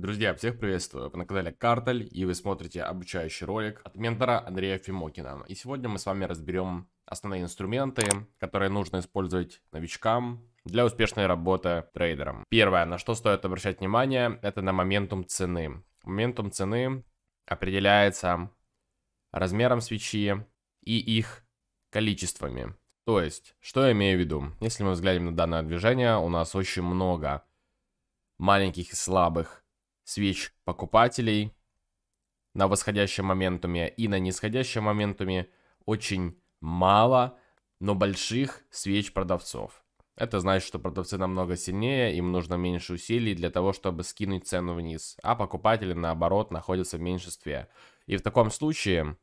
Друзья, всех приветствую! Вы на канале Картель и вы смотрите обучающий ролик от ментора Андрея Фимокина. И сегодня мы с вами разберем основные инструменты, которые нужно использовать новичкам для успешной работы трейдером. Первое, на что стоит обращать внимание, это на моментум цены. Моментум цены определяется размером свечи и их количествами. То есть, что я имею в виду? Если мы взглянем на данное движение, у нас очень много маленьких и слабых свеч покупателей на восходящем моментуме и на нисходящем моментуме очень мало, но больших свеч продавцов. Это значит, что продавцы намного сильнее, им нужно меньше усилий для того, чтобы скинуть цену вниз, а покупатели, наоборот, находятся в меньшинстве. И в таком случае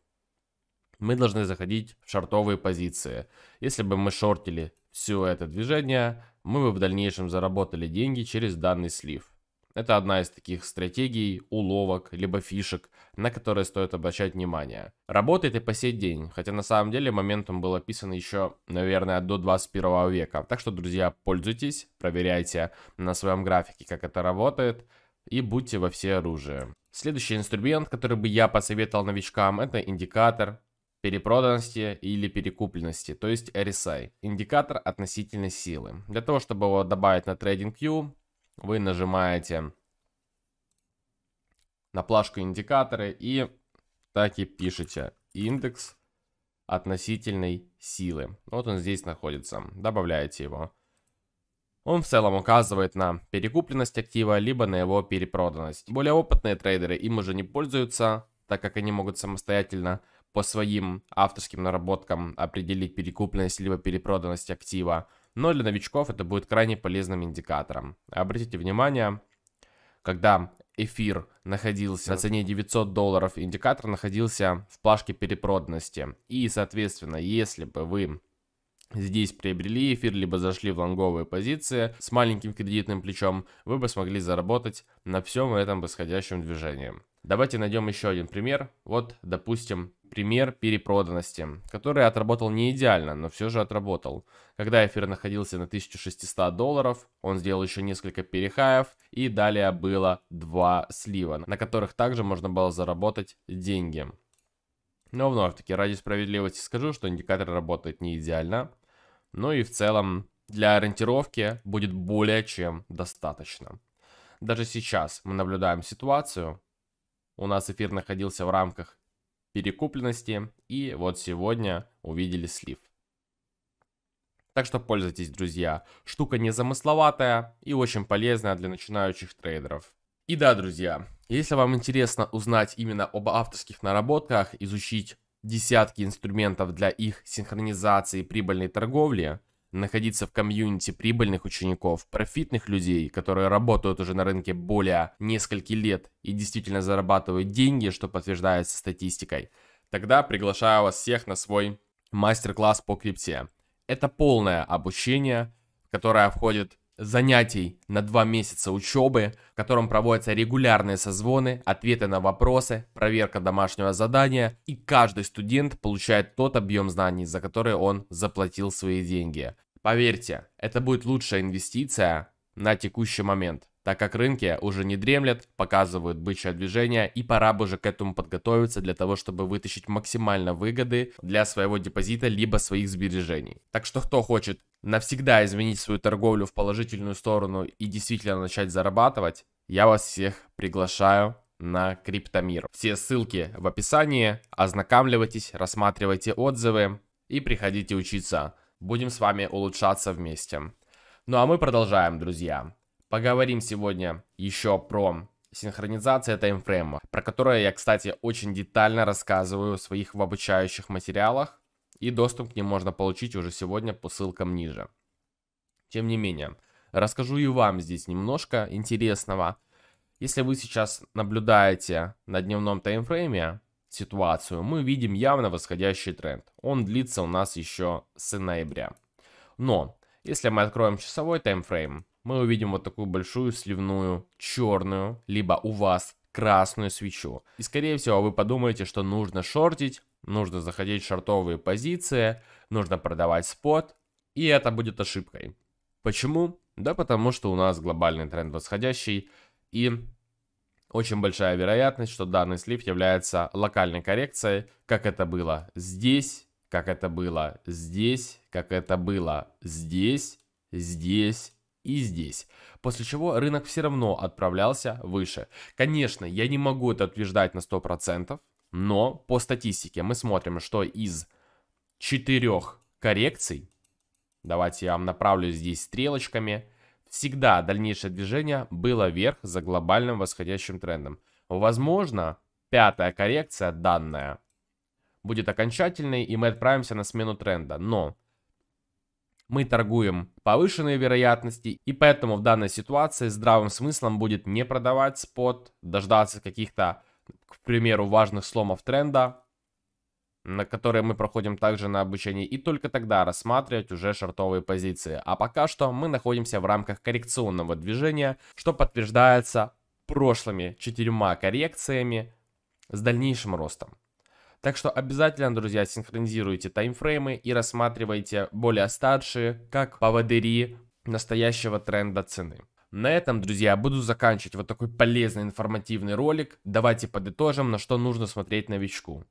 мы должны заходить в шортовые позиции. Если бы мы шортили все это движение, мы бы в дальнейшем заработали деньги через данный слив. Это одна из таких стратегий, уловок, либо фишек, на которые стоит обращать внимание. Работает и по сей день, хотя на самом деле моментом был описан еще, наверное, до 21 века. Так что, друзья, пользуйтесь, проверяйте на своем графике, как это работает, и будьте во все оружие. Следующий инструмент, который бы я посоветовал новичкам, это индикатор перепроданности или перекупленности, то есть RSI, индикатор относительной силы. Для того, чтобы его добавить на TradingView, вы нажимаете на плашку индикаторы и так и пишете индекс относительной силы. Вот он здесь находится. Добавляете его. Он в целом указывает на перекупленность актива, либо на его перепроданность. Более опытные трейдеры им уже не пользуются, так как они могут самостоятельно по своим авторским наработкам определить перекупленность либо перепроданность актива но для новичков это будет крайне полезным индикатором. Обратите внимание, когда эфир находился на цене 900 долларов, индикатор находился в плашке перепроданности. И, соответственно, если бы вы здесь приобрели эфир, либо зашли в лонговые позиции с маленьким кредитным плечом, вы бы смогли заработать на всем этом восходящем движении. Давайте найдем еще один пример. Вот, допустим, пример перепроданности, который отработал не идеально, но все же отработал. Когда эфир находился на 1600 долларов, он сделал еще несколько перехаев, и далее было два слива, на которых также можно было заработать деньги. Но вновь-таки, ради справедливости скажу, что индикатор работает не идеально. Ну и в целом, для ориентировки будет более чем достаточно. Даже сейчас мы наблюдаем ситуацию, у нас эфир находился в рамках перекупленности, и вот сегодня увидели слив. Так что пользуйтесь, друзья. Штука незамысловатая и очень полезная для начинающих трейдеров. И да, друзья, если вам интересно узнать именно об авторских наработках, изучить десятки инструментов для их синхронизации и прибыльной торговли, находиться в комьюнити прибыльных учеников, профитных людей, которые работают уже на рынке более нескольких лет и действительно зарабатывают деньги, что подтверждается статистикой, тогда приглашаю вас всех на свой мастер-класс по крипте. Это полное обучение, которое входит занятий на два месяца учебы, в котором проводятся регулярные созвоны, ответы на вопросы, проверка домашнего задания, и каждый студент получает тот объем знаний, за который он заплатил свои деньги. Поверьте, это будет лучшая инвестиция на текущий момент, так как рынки уже не дремлят, показывают бычье движение и пора бы уже к этому подготовиться для того, чтобы вытащить максимально выгоды для своего депозита либо своих сбережений. Так что кто хочет навсегда изменить свою торговлю в положительную сторону и действительно начать зарабатывать, я вас всех приглашаю на Криптомир. Все ссылки в описании, ознакомливайтесь, рассматривайте отзывы и приходите учиться. Будем с вами улучшаться вместе. Ну а мы продолжаем, друзья. Поговорим сегодня еще про синхронизация таймфрейма, про которое я, кстати, очень детально рассказываю в своих в обучающих материалах, и доступ к ним можно получить уже сегодня по ссылкам ниже. Тем не менее, расскажу и вам здесь немножко интересного. Если вы сейчас наблюдаете на дневном таймфрейме, ситуацию, мы видим явно восходящий тренд. Он длится у нас еще с ноября. Но, если мы откроем часовой таймфрейм, мы увидим вот такую большую сливную черную, либо у вас красную свечу. И скорее всего вы подумаете, что нужно шортить, нужно заходить в шортовые позиции, нужно продавать спот, и это будет ошибкой. Почему? Да потому что у нас глобальный тренд восходящий, и очень большая вероятность, что данный слив является локальной коррекцией, как это было здесь, как это было здесь, как это было здесь, здесь и здесь. После чего рынок все равно отправлялся выше. Конечно, я не могу это утверждать на 100%, но по статистике мы смотрим, что из четырех коррекций, давайте я вам направлю здесь стрелочками, всегда дальнейшее движение было вверх за глобальным восходящим трендом. Возможно, пятая коррекция данная будет окончательной, и мы отправимся на смену тренда. Но мы торгуем повышенные вероятности, и поэтому в данной ситуации здравым смыслом будет не продавать спот, дождаться каких-то, к примеру, важных сломов тренда, на которые мы проходим также на обучении, и только тогда рассматривать уже шортовые позиции. А пока что мы находимся в рамках коррекционного движения, что подтверждается прошлыми четырьмя коррекциями с дальнейшим ростом. Так что обязательно, друзья, синхронизируйте таймфреймы и рассматривайте более старшие, как поводыри настоящего тренда цены. На этом, друзья, буду заканчивать вот такой полезный информативный ролик. Давайте подытожим, на что нужно смотреть новичку.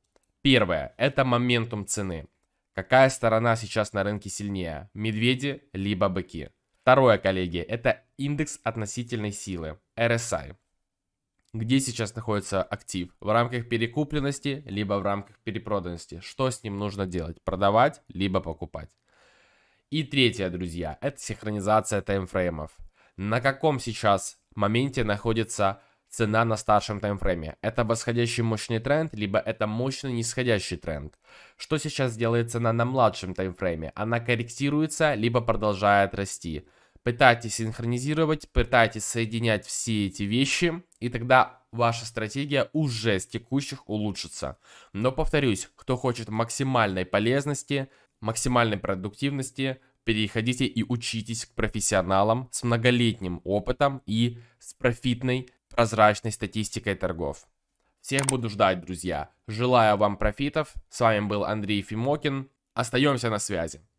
Первое – это моментум цены. Какая сторона сейчас на рынке сильнее – медведи либо быки? Второе, коллеги, это индекс относительной силы, RSI. Где сейчас находится актив? В рамках перекупленности, либо в рамках перепроданности. Что с ним нужно делать? Продавать, либо покупать. И третье, друзья, это синхронизация таймфреймов. На каком сейчас моменте находится цена на старшем таймфрейме. Это восходящий мощный тренд, либо это мощный нисходящий тренд. Что сейчас делает цена на младшем таймфрейме? Она корректируется, либо продолжает расти. Пытайтесь синхронизировать, пытайтесь соединять все эти вещи, и тогда ваша стратегия уже с текущих улучшится. Но повторюсь, кто хочет максимальной полезности, максимальной продуктивности, переходите и учитесь к профессионалам с многолетним опытом и с профитной прозрачной статистикой торгов. Всех буду ждать, друзья. Желаю вам профитов. С вами был Андрей Фимокин. Остаемся на связи.